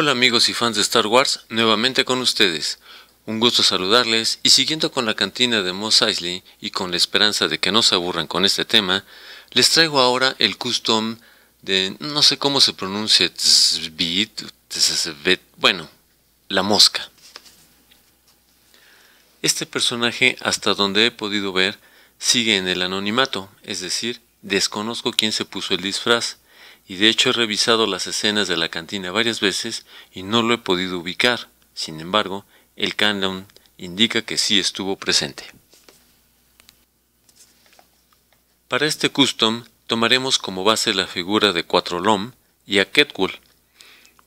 Hola amigos y fans de Star Wars, nuevamente con ustedes. Un gusto saludarles y siguiendo con la cantina de Mos Eisley y con la esperanza de que no se aburran con este tema, les traigo ahora el custom de no sé cómo se pronuncia, bueno, la mosca. Este personaje, hasta donde he podido ver, sigue en el anonimato, es decir, desconozco quién se puso el disfraz y de hecho he revisado las escenas de la cantina varias veces y no lo he podido ubicar. Sin embargo, el canon indica que sí estuvo presente. Para este custom tomaremos como base la figura de Lom y a Ketwul,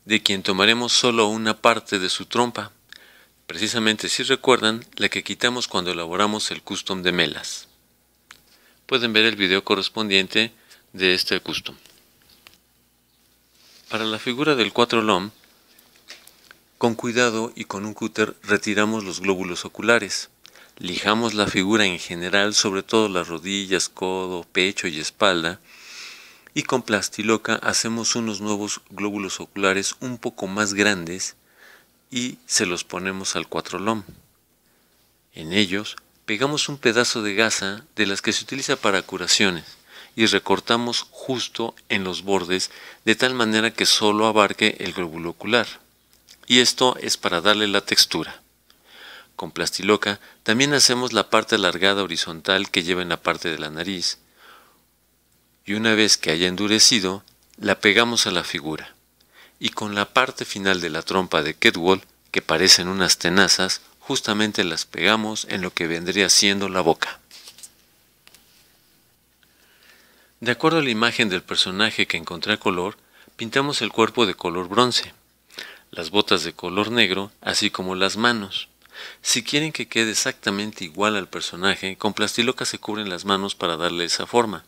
de quien tomaremos solo una parte de su trompa, precisamente si recuerdan la que quitamos cuando elaboramos el custom de melas. Pueden ver el video correspondiente de este custom. Para la figura del 4 lom, con cuidado y con un cúter retiramos los glóbulos oculares. Lijamos la figura en general, sobre todo las rodillas, codo, pecho y espalda, y con plastiloca hacemos unos nuevos glóbulos oculares un poco más grandes y se los ponemos al 4 lom. En ellos pegamos un pedazo de gasa de las que se utiliza para curaciones y recortamos justo en los bordes de tal manera que solo abarque el glóbulo ocular. Y esto es para darle la textura. Con plastiloca también hacemos la parte alargada horizontal que lleva en la parte de la nariz. Y una vez que haya endurecido, la pegamos a la figura. Y con la parte final de la trompa de Kedwall, que parecen unas tenazas, justamente las pegamos en lo que vendría siendo la boca. De acuerdo a la imagen del personaje que encontré color, pintamos el cuerpo de color bronce, las botas de color negro, así como las manos. Si quieren que quede exactamente igual al personaje, con plastiloca se cubren las manos para darle esa forma.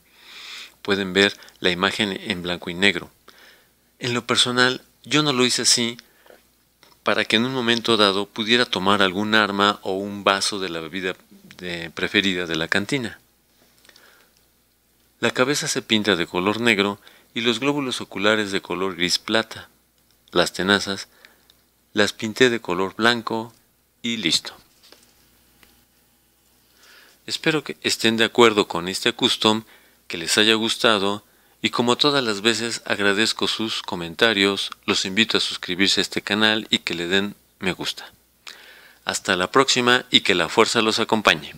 Pueden ver la imagen en blanco y negro. En lo personal, yo no lo hice así para que en un momento dado pudiera tomar algún arma o un vaso de la bebida preferida de la cantina. La cabeza se pinta de color negro y los glóbulos oculares de color gris plata. Las tenazas las pinté de color blanco y listo. Espero que estén de acuerdo con este custom, que les haya gustado y como todas las veces agradezco sus comentarios, los invito a suscribirse a este canal y que le den me gusta. Hasta la próxima y que la fuerza los acompañe.